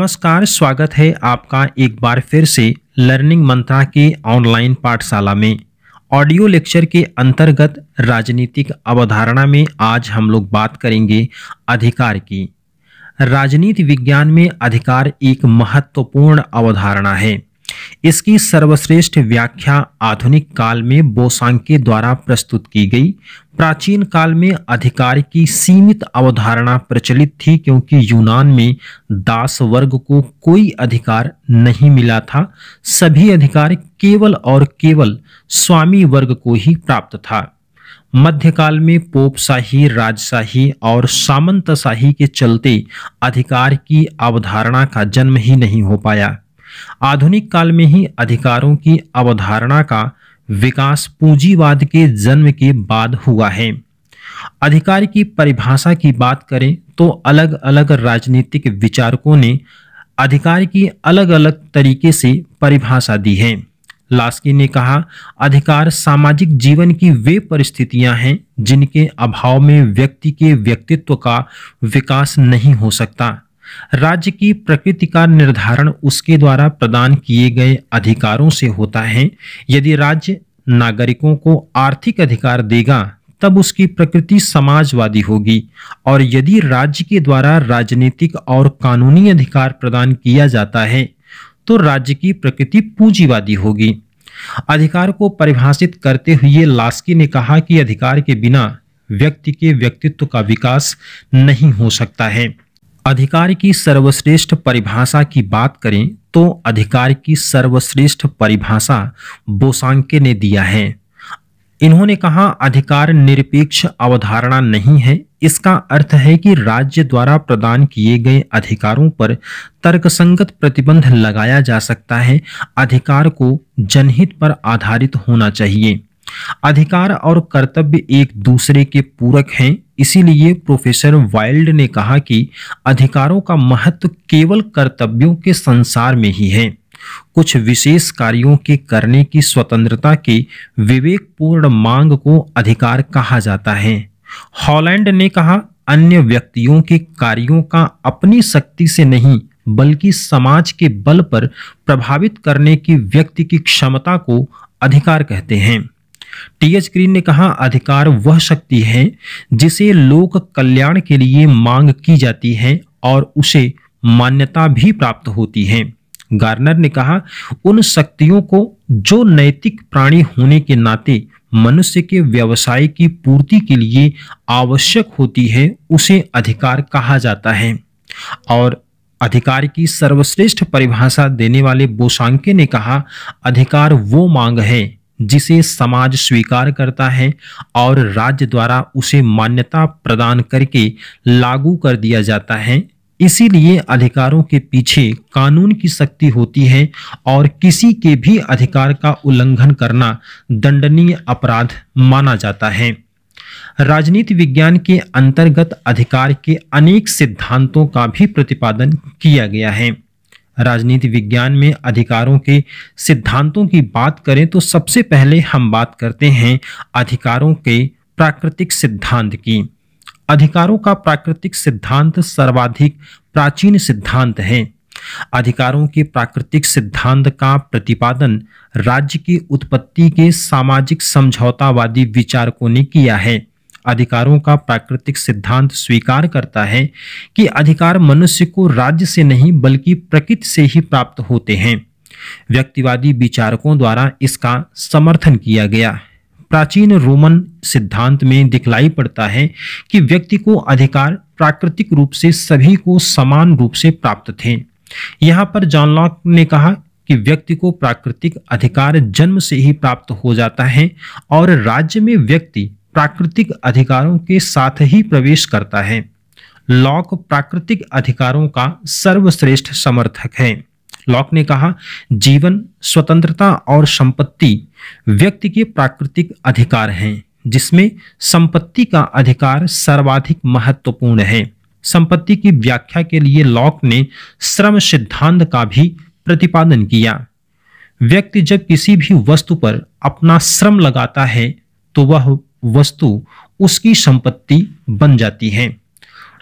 नमस्कार स्वागत है आपका एक बार फिर से लर्निंग मंत्रा की ऑनलाइन पाठशाला में ऑडियो लेक्चर के अंतर्गत राजनीतिक अवधारणा में आज हम लोग बात करेंगे अधिकार की राजनीति विज्ञान में अधिकार एक महत्वपूर्ण अवधारणा है इसकी सर्वश्रेष्ठ व्याख्या आधुनिक काल में बोसांके द्वारा प्रस्तुत की गई प्राचीन काल में अधिकार की सीमित अवधारणा प्रचलित थी क्योंकि यूनान में दास वर्ग को कोई अधिकार नहीं मिला था सभी अधिकार केवल और केवल स्वामी वर्ग को ही प्राप्त था मध्यकाल में पोपशाही राजशाही और सामंतशाही के चलते अधिकार की अवधारणा का जन्म ही नहीं हो पाया आधुनिक काल में ही अधिकारों की अवधारणा का विकास पूंजीवाद के जन्म के बाद हुआ है अधिकार की परिभाषा की बात करें तो अलग अलग राजनीतिक विचारकों ने अधिकार की अलग अलग तरीके से परिभाषा दी है लास्की ने कहा अधिकार सामाजिक जीवन की वे परिस्थितियां हैं जिनके अभाव में व्यक्ति के व्यक्तित्व का विकास नहीं हो सकता राज्य की प्रकृति का निर्धारण उसके द्वारा प्रदान किए गए अधिकारों से होता है यदि राज्य नागरिकों को आर्थिक अधिकार देगा तब उसकी प्रकृति समाजवादी होगी और यदि राज्य के द्वारा राजनीतिक और कानूनी अधिकार प्रदान किया जाता है तो राज्य की प्रकृति पूंजीवादी होगी अधिकार को परिभाषित करते हुए लास्की ने कहा कि अधिकार के बिना व्यक्ति के व्यक्तित्व का विकास नहीं हो सकता है अधिकार की सर्वश्रेष्ठ परिभाषा की बात करें तो अधिकार की सर्वश्रेष्ठ परिभाषा बोसांके ने दिया है इन्होंने कहा अधिकार निरपेक्ष अवधारणा नहीं है इसका अर्थ है कि राज्य द्वारा प्रदान किए गए अधिकारों पर तर्कसंगत प्रतिबंध लगाया जा सकता है अधिकार को जनहित पर आधारित होना चाहिए अधिकार और कर्तव्य एक दूसरे के पूरक हैं इसीलिए प्रोफेसर वाइल्ड ने कहा कि अधिकारों का महत्व केवल कर्तव्यों के संसार में ही है कुछ विशेष कार्यों के करने की स्वतंत्रता की विवेकपूर्ण मांग को अधिकार कहा जाता है हॉलैंड ने कहा अन्य व्यक्तियों के कार्यों का अपनी शक्ति से नहीं बल्कि समाज के बल पर प्रभावित करने की व्यक्ति की क्षमता को अधिकार कहते हैं टी एच ग्रीन ने कहा अधिकार वह शक्ति है जिसे लोक कल्याण के लिए मांग की जाती है और उसे मान्यता भी प्राप्त होती है गार्नर ने कहा उन शक्तियों को जो नैतिक प्राणी होने के नाते मनुष्य के व्यवसाय की पूर्ति के लिए आवश्यक होती है उसे अधिकार कहा जाता है और अधिकार की सर्वश्रेष्ठ परिभाषा देने वाले बोसांके ने कहा अधिकार वो मांग है जिसे समाज स्वीकार करता है और राज्य द्वारा उसे मान्यता प्रदान करके लागू कर दिया जाता है इसीलिए अधिकारों के पीछे कानून की शक्ति होती है और किसी के भी अधिकार का उल्लंघन करना दंडनीय अपराध माना जाता है राजनीति विज्ञान के अंतर्गत अधिकार के अनेक सिद्धांतों का भी प्रतिपादन किया गया है राजनीति विज्ञान में अधिकारों के सिद्धांतों की बात करें तो सबसे पहले हम बात करते हैं अधिकारों के प्राकृतिक सिद्धांत की अधिकारों का प्राकृतिक सिद्धांत सर्वाधिक प्राचीन सिद्धांत है अधिकारों के प्राकृतिक सिद्धांत का प्रतिपादन राज्य की उत्पत्ति के सामाजिक समझौतावादी विचारकों ने किया है अधिकारों का प्राकृतिक सिद्धांत स्वीकार करता है कि अधिकार मनुष्य को राज्य से नहीं बल्कि प्रकृति से ही प्राप्त होते हैं व्यक्तिवादी विचारकों द्वारा इसका समर्थन किया गया प्राचीन रोमन सिद्धांत में दिखलाई पड़ता है कि व्यक्ति को अधिकार प्राकृतिक रूप से सभी को समान रूप से प्राप्त थे यहाँ पर जॉन लॉक ने कहा कि व्यक्ति को प्राकृतिक अधिकार जन्म से ही प्राप्त हो जाता है और राज्य में व्यक्ति प्राकृतिक अधिकारों के साथ ही प्रवेश करता है लॉक प्राकृतिक अधिकारों का सर्वश्रेष्ठ समर्थक है लॉक ने कहा जीवन स्वतंत्रता और संपत्ति व्यक्ति के प्राकृतिक अधिकार हैं जिसमें संपत्ति का अधिकार सर्वाधिक महत्वपूर्ण है संपत्ति की व्याख्या के लिए लॉक ने श्रम सिद्धांत का भी प्रतिपादन किया व्यक्ति जब किसी भी वस्तु पर अपना श्रम लगाता है तो वह वस्तु उसकी संपत्ति बन जाती है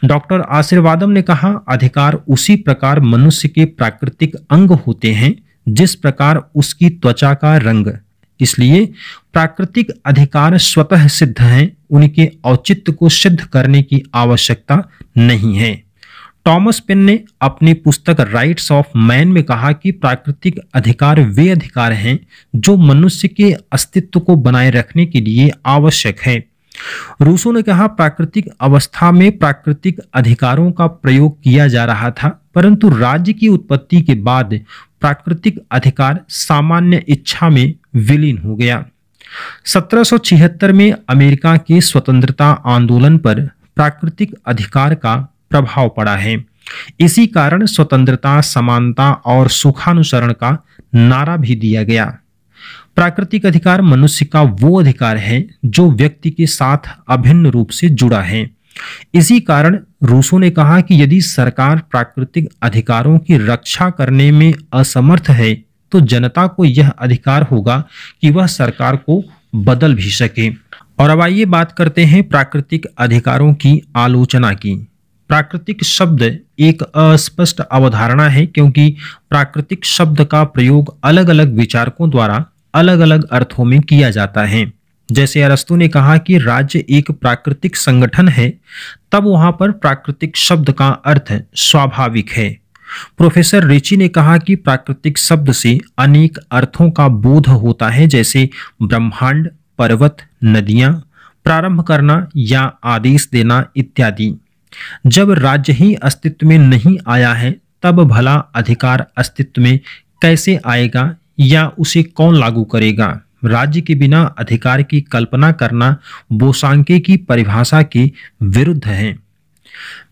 डॉक्टर आशीर्वादम ने कहा अधिकार उसी प्रकार मनुष्य के प्राकृतिक अंग होते हैं जिस प्रकार उसकी त्वचा का रंग इसलिए प्राकृतिक अधिकार स्वतः सिद्ध हैं उनके औचित्य को सिद्ध करने की आवश्यकता नहीं है टॉमस पेन ने अपनी पुस्तक राइट्स ऑफ मैन में कहा कि प्राकृतिक अधिकार वे अधिकार हैं जो मनुष्य के अस्तित्व को बनाए रखने के लिए आवश्यक है रूसो ने कहा प्राकृतिक अवस्था में प्राकृतिक अधिकारों का प्रयोग किया जा रहा था परंतु राज्य की उत्पत्ति के बाद प्राकृतिक अधिकार सामान्य इच्छा में विलीन हो गया 1776 में अमेरिका के स्वतंत्रता आंदोलन पर प्राकृतिक अधिकार का प्रभाव पड़ा है इसी कारण स्वतंत्रता समानता और सुखानुसरण का नारा भी दिया गया प्राकृतिक अधिकार मनुष्य का वो अधिकार है जो व्यक्ति के साथ अभिन्न रूप से जुड़ा है इसी कारण रूसो ने कहा कि यदि सरकार प्राकृतिक अधिकारों की रक्षा करने में असमर्थ है तो जनता को यह अधिकार होगा कि वह सरकार को बदल भी सके और अब आइए बात करते हैं प्राकृतिक अधिकारों की आलोचना की प्राकृतिक शब्द एक अस्पष्ट अवधारणा है क्योंकि प्राकृतिक शब्द का प्रयोग अलग अलग विचारकों द्वारा अलग अलग अर्थों में किया जाता है जैसे अरस्तु ने कहा कि राज्य एक प्राकृतिक संगठन है तब वहां पर प्राकृतिक शब्द का अर्थ स्वाभाविक है प्रोफेसर रिचि ने कहा कि प्राकृतिक शब्द से अनेक अर्थों का बोध होता है जैसे ब्रह्मांड पर्वत नदियां प्रारंभ करना या आदेश देना इत्यादि जब राज्य ही अस्तित्व में नहीं आया है तब भला अधिकार अस्तित्व में कैसे आएगा या उसे कौन लागू करेगा राज्य के बिना अधिकार की कल्पना करना बोसांके की परिभाषा के विरुद्ध है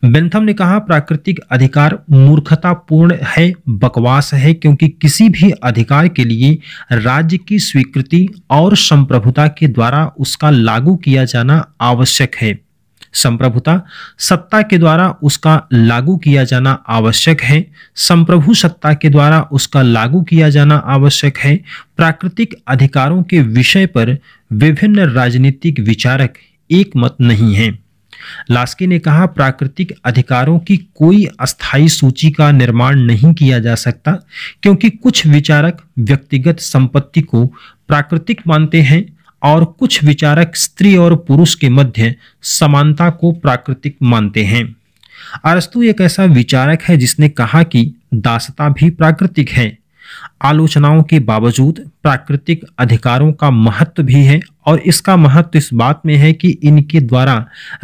बेंथम ने कहा प्राकृतिक अधिकार मूर्खतापूर्ण है बकवास है क्योंकि किसी भी अधिकार के लिए राज्य की स्वीकृति और संप्रभुता के द्वारा उसका लागू किया जाना आवश्यक है संप्रभुता सत्ता के द्वारा उसका लागू किया जाना आवश्यक है संप्रभु सत्ता के द्वारा उसका लागू किया जाना आवश्यक है प्राकृतिक अधिकारों के विषय पर विभिन्न राजनीतिक विचारक एक मत नहीं है लास्की ने कहा प्राकृतिक अधिकारों की कोई अस्थायी सूची का निर्माण नहीं किया जा सकता क्योंकि कुछ विचारक व्यक्तिगत संपत्ति को प्राकृतिक मानते हैं और कुछ विचारक स्त्री और पुरुष के मध्य समानता को प्राकृतिक मानते हैं अरस्तु एक ऐसा विचारक है जिसने कहा कि दासता भी प्राकृतिक है आलोचनाओं के बावजूद प्राकृतिक अधिकारों का महत्व भी है और इसका महत्व इस बात में है कि इनके द्वारा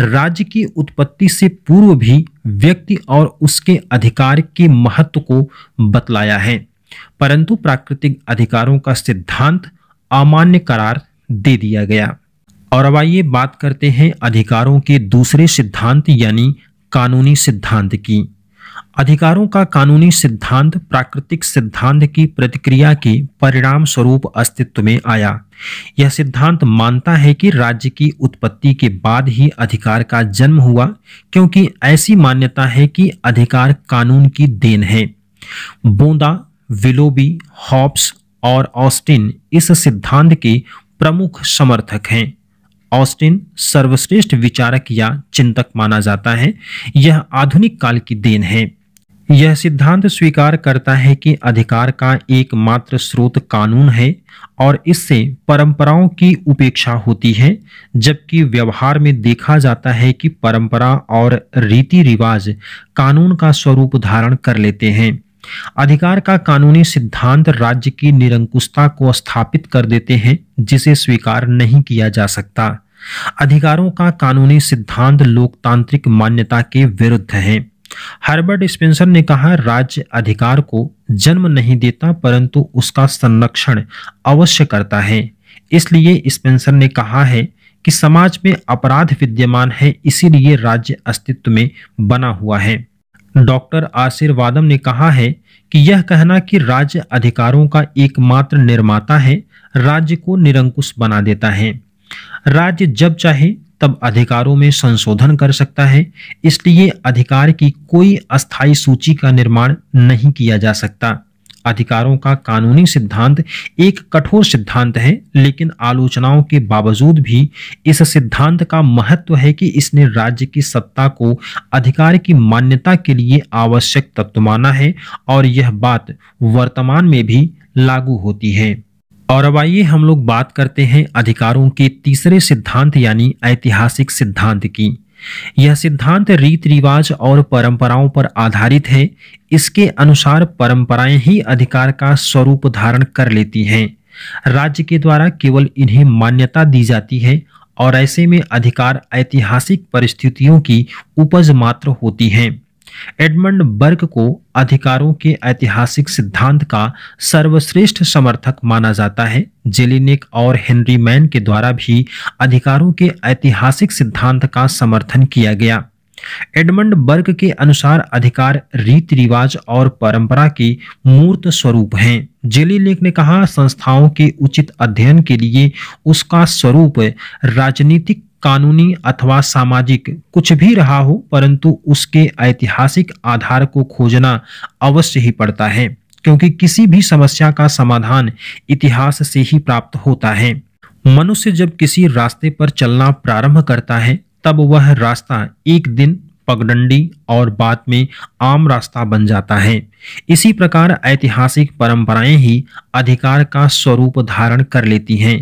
राज्य की उत्पत्ति से पूर्व भी व्यक्ति और उसके अधिकार के महत्व को बतलाया है परंतु प्राकृतिक अधिकारों का सिद्धांत अमान्य करार दे दिया गया और अब आइए बात करते हैं अधिकारों के दूसरे सिद्धांत यानी कानूनी सिद्धांत की अधिकारों का कानूनी सिद्धांत प्राकृतिक सिद्धांत की प्रतिक्रिया के परिणाम स्वरूप अस्तित्व में आया यह सिद्धांत मानता है कि राज्य की उत्पत्ति के बाद ही अधिकार का जन्म हुआ क्योंकि ऐसी मान्यता है कि अधिकार कानून की देन है बोंदा विलोबी हॉप्स और ऑस्टिन इस सिद्धांत के प्रमुख समर्थक हैं ऑस्टिन सर्वश्रेष्ठ विचारक या चिंतक माना जाता है यह आधुनिक काल की देन है यह सिद्धांत स्वीकार करता है कि अधिकार का एकमात्र स्रोत कानून है और इससे परंपराओं की उपेक्षा होती है जबकि व्यवहार में देखा जाता है कि परंपरा और रीति रिवाज कानून का स्वरूप धारण कर लेते हैं अधिकार का कानूनी सिद्धांत राज्य की निरंकुशता को स्थापित कर देते हैं जिसे स्वीकार नहीं किया जा सकता अधिकारों का कानूनी सिद्धांत लोकतांत्रिक मान्यता के विरुद्ध है हर्बर्ट स्पेंसर ने कहा राज्य अधिकार को जन्म नहीं देता परंतु उसका संरक्षण अवश्य करता है इसलिए स्पेंसर ने कहा है कि समाज में अपराध विद्यमान है इसीलिए राज्य अस्तित्व में बना हुआ है डॉक्टर आसिर वादम ने कहा है कि यह कहना कि राज्य अधिकारों का एकमात्र निर्माता है राज्य को निरंकुश बना देता है राज्य जब चाहे तब अधिकारों में संशोधन कर सकता है इसलिए अधिकार की कोई अस्थायी सूची का निर्माण नहीं किया जा सकता अधिकारों का कानूनी सिद्धांत एक कठोर सिद्धांत है लेकिन आलोचनाओं के बावजूद भी इस सिद्धांत का महत्व है कि इसने राज्य की सत्ता को अधिकार की मान्यता के लिए आवश्यक तत्व माना है और यह बात वर्तमान में भी लागू होती है और अब आइए हम लोग बात करते हैं अधिकारों के तीसरे सिद्धांत यानी ऐतिहासिक सिद्धांत की यह सिद्धांत रीति रिवाज और परंपराओं पर आधारित है इसके अनुसार परंपराएं ही अधिकार का स्वरूप धारण कर लेती हैं राज्य के द्वारा केवल इन्हें मान्यता दी जाती है और ऐसे में अधिकार ऐतिहासिक परिस्थितियों की उपज मात्र होती हैं एडमंड बर्ग को अधिकारों के ऐतिहासिक सिद्धांत का सर्वश्रेष्ठ समर्थक माना जाता है जेलिनिक और हेनरी मैन के द्वारा भी अधिकारों के ऐतिहासिक सिद्धांत का समर्थन किया गया एडमंड बर्ग के अनुसार अधिकार रीति रिवाज और परंपरा के मूर्त स्वरूप हैं जेली लेख ने कहा संस्थाओं के उचित अध्ययन के लिए उसका स्वरूप राजनीतिक कानूनी अथवा सामाजिक कुछ भी रहा हो परंतु उसके ऐतिहासिक आधार को खोजना अवश्य ही पड़ता है क्योंकि किसी भी समस्या का समाधान इतिहास से ही प्राप्त होता है मनुष्य जब किसी रास्ते पर चलना प्रारंभ करता है तब वह रास्ता एक दिन पगडंडी और बाद में आम रास्ता बन जाता है इसी प्रकार ऐतिहासिक परंपराएं ही अधिकार का स्वरूप धारण कर लेती हैं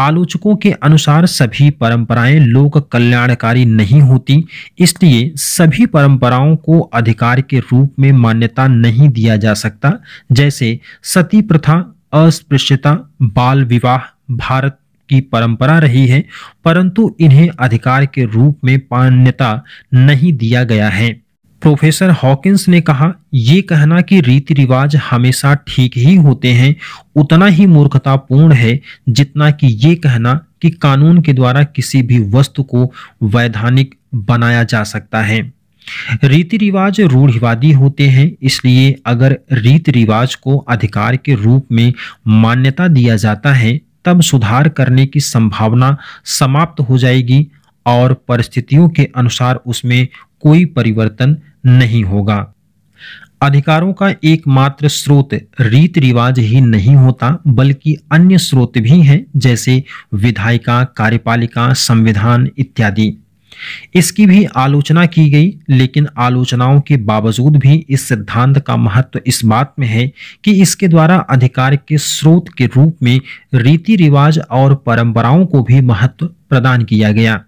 आलोचकों के अनुसार सभी परंपराएं लोक कल्याणकारी नहीं होती इसलिए सभी परंपराओं को अधिकार के रूप में मान्यता नहीं दिया जा सकता जैसे सती प्रथा अस्पृश्यता बाल विवाह भारत की परंपरा रही है परंतु इन्हें अधिकार के रूप में मान्यता नहीं दिया गया है प्रोफेसर हॉकिंस ने कहा ये कहना कि रीति रिवाज हमेशा ठीक ही होते हैं उतना ही मूर्खतापूर्ण है जितना कि ये कहना कि कानून के द्वारा किसी भी वस्तु को वैधानिक बनाया जा सकता है रीति रिवाज रूढ़िवादी होते हैं इसलिए अगर रीति रिवाज को अधिकार के रूप में मान्यता दिया जाता है तब सुधार करने की संभावना समाप्त हो जाएगी और परिस्थितियों के अनुसार उसमें कोई परिवर्तन नहीं होगा अधिकारों का एकमात्र स्रोत रीत रिवाज ही नहीं होता बल्कि अन्य स्रोत भी हैं जैसे विधायिका कार्यपालिका संविधान इत्यादि इसकी भी आलोचना की गई लेकिन आलोचनाओं के बावजूद भी इस सिद्धांत का महत्व इस बात में है कि इसके द्वारा अधिकार के स्रोत के रूप में रीति रिवाज और परंपराओं को भी महत्व प्रदान किया गया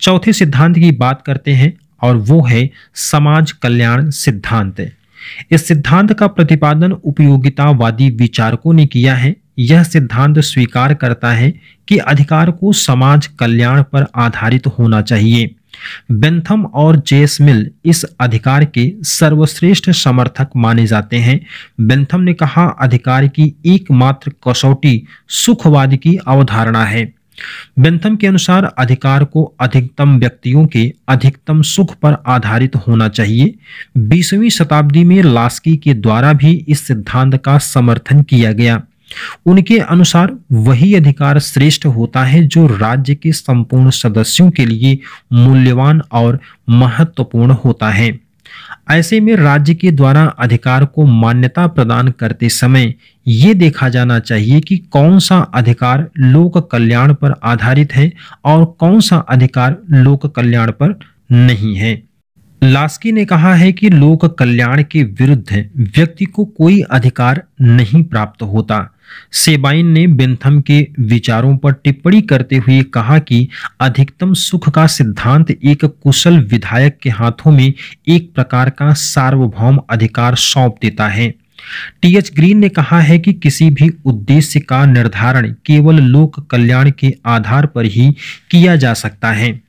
चौथे सिद्धांत की बात करते हैं और वो है समाज कल्याण सिद्धांत इस सिद्धांत का प्रतिपादन उपयोगितावादी विचारकों ने किया है यह सिद्धांत स्वीकार करता है कि अधिकार को समाज कल्याण पर आधारित होना चाहिए बेंथम और जेसमिल इस अधिकार के सर्वश्रेष्ठ समर्थक माने जाते हैं बेंथम ने कहा अधिकार की एकमात्र कसौटी सुखवाद की अवधारणा है बेंथम के अनुसार अधिकार को अधिकतम व्यक्तियों के अधिकतम सुख पर आधारित होना चाहिए बीसवीं शताब्दी में लास्की के द्वारा भी इस सिद्धांत का समर्थन किया गया उनके अनुसार वही अधिकार श्रेष्ठ होता है जो राज्य के संपूर्ण सदस्यों के लिए मूल्यवान और महत्वपूर्ण होता है ऐसे में राज्य के द्वारा अधिकार को मान्यता प्रदान करते समय ये देखा जाना चाहिए कि कौन सा अधिकार लोक कल्याण पर आधारित है और कौन सा अधिकार लोक कल्याण पर नहीं है लास्की ने कहा है कि लोक कल्याण के विरुद्ध व्यक्ति को कोई अधिकार नहीं प्राप्त होता सेबाइन ने बेंथम के विचारों पर टिप्पणी करते हुए कहा कि अधिकतम सुख का सिद्धांत एक कुशल विधायक के हाथों में एक प्रकार का सार्वभौम अधिकार सौंप देता है टीएच ग्रीन ने कहा है कि किसी भी उद्देश्य का निर्धारण केवल लोक कल्याण के आधार पर ही किया जा सकता है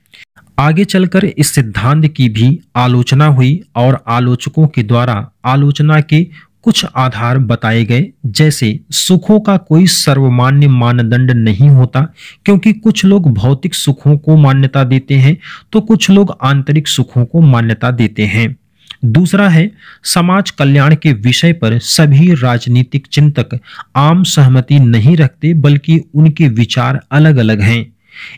आगे चलकर इस सिद्धांत की भी आलोचना हुई और आलोचकों के द्वारा आलोचना के कुछ आधार बताए गए जैसे सुखों का कोई सर्वमान्य मानदंड नहीं होता क्योंकि कुछ लोग भौतिक सुखों को मान्यता देते हैं तो कुछ लोग आंतरिक सुखों को मान्यता देते हैं दूसरा है समाज कल्याण के विषय पर सभी राजनीतिक चिंतक आम सहमति नहीं रखते बल्कि उनके विचार अलग अलग हैं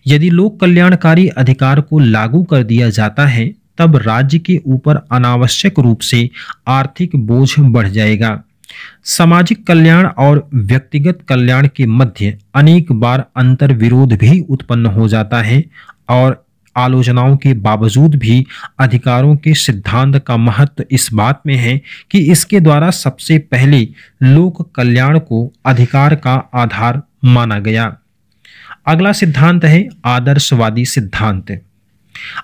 यदि लोक कल्याणकारी अधिकार को लागू कर दिया जाता है तब राज्य के ऊपर अनावश्यक रूप से आर्थिक बोझ बढ़ जाएगा सामाजिक कल्याण और व्यक्तिगत कल्याण के मध्य अनेक बार अंतर विरोध भी उत्पन्न हो जाता है और आलोचनाओं के बावजूद भी अधिकारों के सिद्धांत का महत्व इस बात में है कि इसके द्वारा सबसे पहले लोक कल्याण को अधिकार का आधार माना गया अगला सिद्धांत है आदर्शवादी सिद्धांत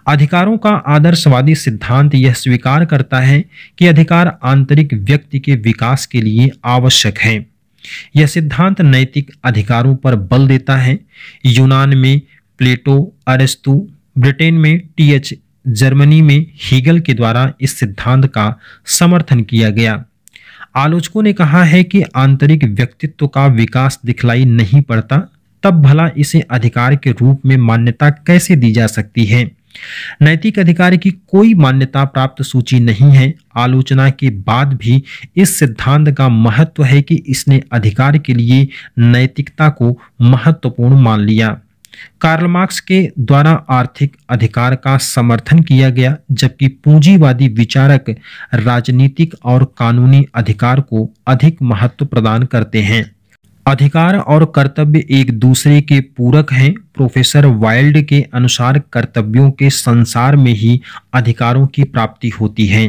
अधिकारों का आदर्शवादी सिद्धांत यह स्वीकार करता है कि अधिकार आंतरिक व्यक्ति के विकास के लिए आवश्यक है यह सिद्धांत नैतिक अधिकारों पर बल देता है यूनान में प्लेटो अरेस्तु ब्रिटेन में टीएच जर्मनी में हीगल के द्वारा इस सिद्धांत का समर्थन किया गया आलोचकों ने कहा है कि आंतरिक व्यक्तित्व का विकास दिखलाई नहीं पड़ता तब भला इसे अधिकार के रूप में मान्यता कैसे दी जा सकती है नैतिक अधिकार की कोई मान्यता प्राप्त सूची नहीं है आलोचना के बाद भी इस सिद्धांत का महत्व है कि इसने अधिकार के लिए नैतिकता को महत्वपूर्ण मान लिया कार्ल मार्क्स के द्वारा आर्थिक अधिकार का समर्थन किया गया जबकि पूंजीवादी विचारक राजनीतिक और कानूनी अधिकार को अधिक महत्व प्रदान करते हैं अधिकार और कर्तव्य एक दूसरे के पूरक हैं प्रोफेसर वाइल्ड के अनुसार कर्तव्यों के संसार में ही अधिकारों की प्राप्ति होती है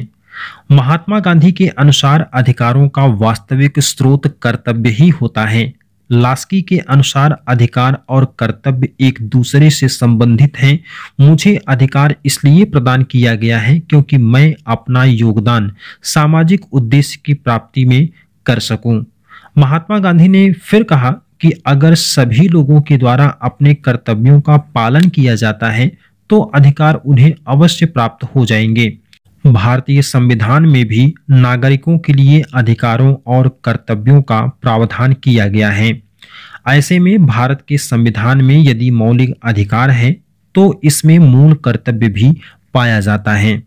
महात्मा गांधी के अनुसार अधिकारों का वास्तविक स्रोत कर्तव्य ही होता है लास्की के अनुसार अधिकार और कर्तव्य एक दूसरे से संबंधित हैं मुझे अधिकार इसलिए प्रदान किया गया है क्योंकि मैं अपना योगदान सामाजिक उद्देश्य की प्राप्ति में कर सकूं महात्मा गांधी ने फिर कहा कि अगर सभी लोगों के द्वारा अपने कर्तव्यों का पालन किया जाता है तो अधिकार उन्हें अवश्य प्राप्त हो जाएंगे भारतीय संविधान में भी नागरिकों के लिए अधिकारों और कर्तव्यों का प्रावधान किया गया है ऐसे में भारत के संविधान में यदि मौलिक अधिकार है तो इसमें मूल कर्तव्य भी पाया जाता है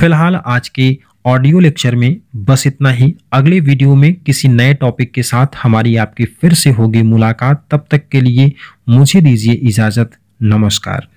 फिलहाल आज के ऑडियो लेक्चर में बस इतना ही अगले वीडियो में किसी नए टॉपिक के साथ हमारी आपकी फिर से होगी मुलाकात तब तक के लिए मुझे दीजिए इजाज़त नमस्कार